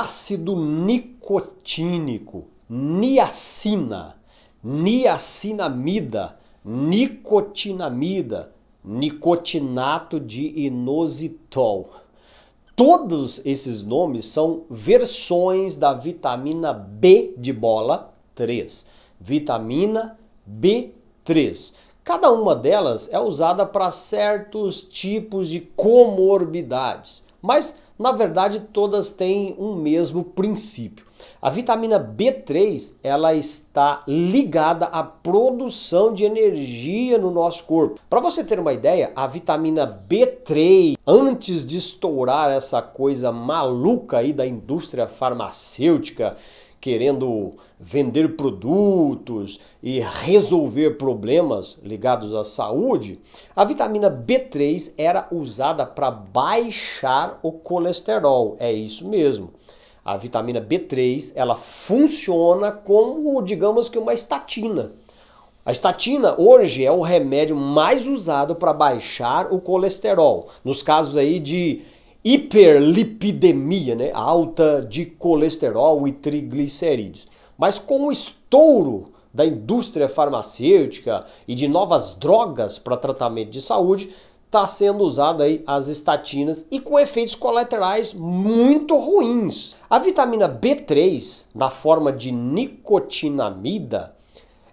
ácido nicotínico, niacina, niacinamida, nicotinamida, nicotinato de inositol. Todos esses nomes são versões da vitamina B de bola 3. Vitamina B3. Cada uma delas é usada para certos tipos de comorbidades, mas na verdade, todas têm um mesmo princípio. A vitamina B3 ela está ligada à produção de energia no nosso corpo. Para você ter uma ideia, a vitamina B3, antes de estourar essa coisa maluca aí da indústria farmacêutica, querendo vender produtos e resolver problemas ligados à saúde, a vitamina B3 era usada para baixar o colesterol. É isso mesmo. A vitamina B3, ela funciona como, digamos que uma estatina. A estatina hoje é o remédio mais usado para baixar o colesterol. Nos casos aí de hiperlipidemia, né? alta de colesterol e triglicerídeos. Mas com o estouro da indústria farmacêutica e de novas drogas para tratamento de saúde, está sendo usada aí as estatinas e com efeitos colaterais muito ruins. A vitamina B3, na forma de nicotinamida,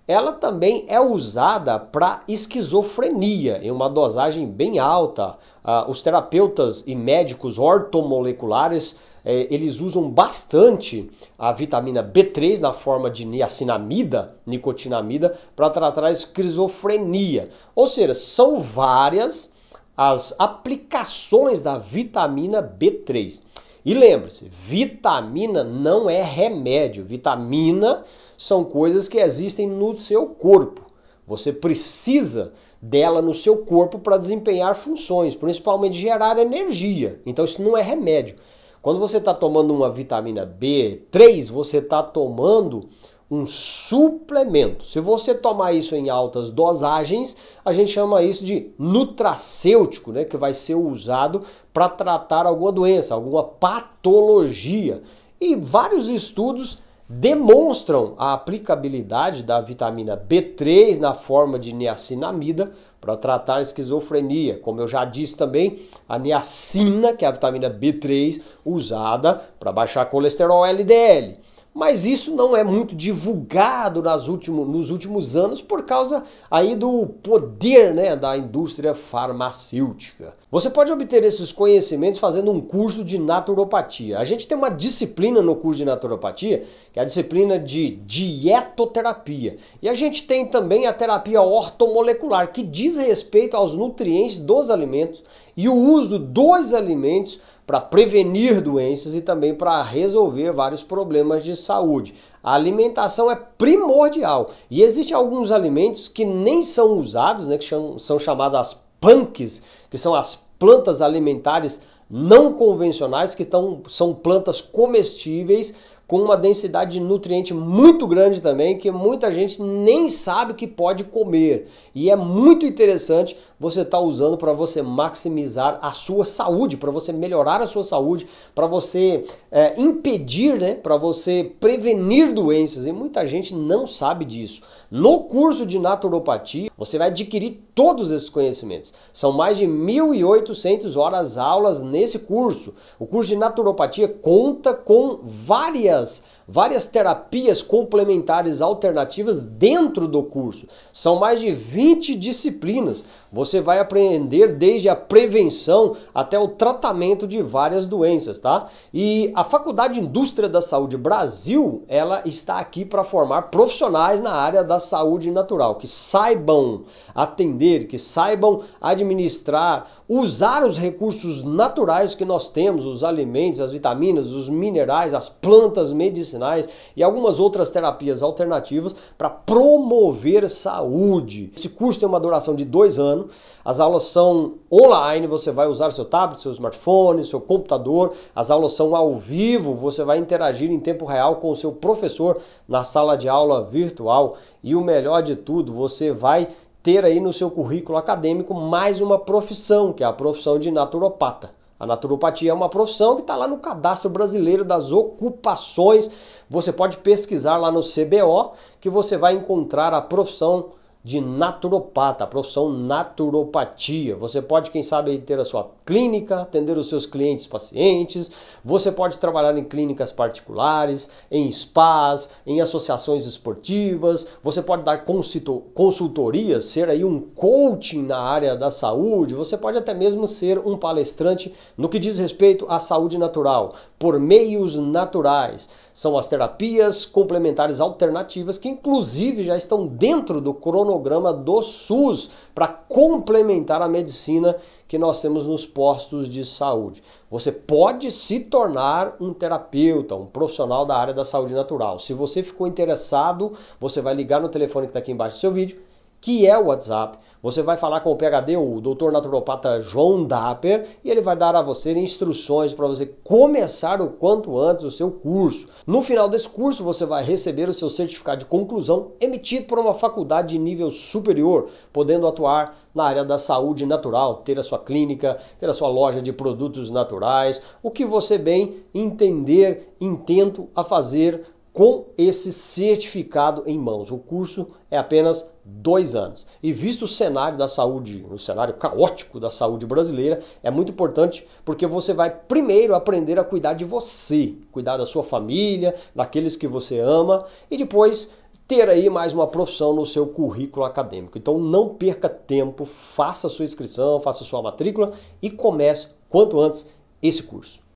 ela também é usada para esquizofrenia em uma dosagem bem alta. Ah, os terapeutas e médicos ortomoleculares eh, eles usam bastante a vitamina B3 na forma de niacinamida, nicotinamida, para tratar a esquizofrenia. Ou seja, são várias as aplicações da vitamina B3. E lembre-se, vitamina não é remédio. Vitamina são coisas que existem no seu corpo. Você precisa dela no seu corpo para desempenhar funções, principalmente gerar energia. Então isso não é remédio. Quando você está tomando uma vitamina B3, você está tomando um suplemento. Se você tomar isso em altas dosagens, a gente chama isso de nutracêutico, né, que vai ser usado para tratar alguma doença, alguma patologia. E vários estudos demonstram a aplicabilidade da vitamina B3 na forma de niacinamida para tratar esquizofrenia. Como eu já disse também, a niacina, que é a vitamina B3 usada para baixar colesterol LDL mas isso não é muito divulgado nas nos últimos anos por causa aí do poder né, da indústria farmacêutica. Você pode obter esses conhecimentos fazendo um curso de naturopatia. A gente tem uma disciplina no curso de naturopatia, que é a disciplina de dietoterapia. E a gente tem também a terapia ortomolecular, que diz respeito aos nutrientes dos alimentos e o uso dos alimentos para prevenir doenças e também para resolver vários problemas de saúde. A alimentação é primordial. E existem alguns alimentos que nem são usados, né, que são, são chamadas as punks, que são as plantas alimentares não convencionais, que estão, são plantas comestíveis com uma densidade de nutriente muito grande também, que muita gente nem sabe que pode comer. E é muito interessante você estar tá usando para você maximizar a sua saúde, para você melhorar a sua saúde, para você é, impedir, né, para você prevenir doenças. E muita gente não sabe disso. No curso de naturopatia, você vai adquirir todos esses conhecimentos. São mais de 1.800 horas aulas nesse curso. O curso de naturopatia conta com várias, várias terapias complementares alternativas dentro do curso. São mais de 20 disciplinas. Você vai aprender desde a prevenção até o tratamento de várias doenças, tá? E a Faculdade de Indústria da Saúde Brasil, ela está aqui para formar profissionais na área da saúde natural, que saibam atender, que saibam administrar, usar os recursos naturais que nós temos, os alimentos, as vitaminas, os minerais, as plantas medicinais e algumas outras terapias alternativas para promover saúde. Esse curso tem uma duração de dois anos, as aulas são online, você vai usar seu tablet, seu smartphone, seu computador, as aulas são ao vivo, você vai interagir em tempo real com o seu professor na sala de aula virtual. E o melhor de tudo, você vai ter aí no seu currículo acadêmico mais uma profissão, que é a profissão de naturopata. A naturopatia é uma profissão que está lá no cadastro brasileiro das ocupações. Você pode pesquisar lá no CBO que você vai encontrar a profissão de naturopata, a profissão naturopatia. Você pode, quem sabe, ter a sua clínica, atender os seus clientes pacientes, você pode trabalhar em clínicas particulares, em spas, em associações esportivas, você pode dar consultoria, ser aí um coaching na área da saúde, você pode até mesmo ser um palestrante no que diz respeito à saúde natural, por meios naturais são as terapias complementares alternativas que inclusive já estão dentro do cronograma do SUS para complementar a medicina que nós temos nos postos de saúde. Você pode se tornar um terapeuta, um profissional da área da saúde natural. Se você ficou interessado, você vai ligar no telefone que está aqui embaixo do seu vídeo que é o WhatsApp. Você vai falar com o PHD, o doutor naturopata João Dapper, e ele vai dar a você instruções para você começar o quanto antes o seu curso. No final desse curso, você vai receber o seu certificado de conclusão emitido por uma faculdade de nível superior, podendo atuar na área da saúde natural, ter a sua clínica, ter a sua loja de produtos naturais, o que você bem entender, intento a fazer com esse certificado em mãos. O curso é apenas dois anos. E visto o cenário da saúde, o cenário caótico da saúde brasileira, é muito importante porque você vai primeiro aprender a cuidar de você, cuidar da sua família, daqueles que você ama e depois ter aí mais uma profissão no seu currículo acadêmico. Então não perca tempo, faça sua inscrição, faça sua matrícula e comece quanto antes esse curso.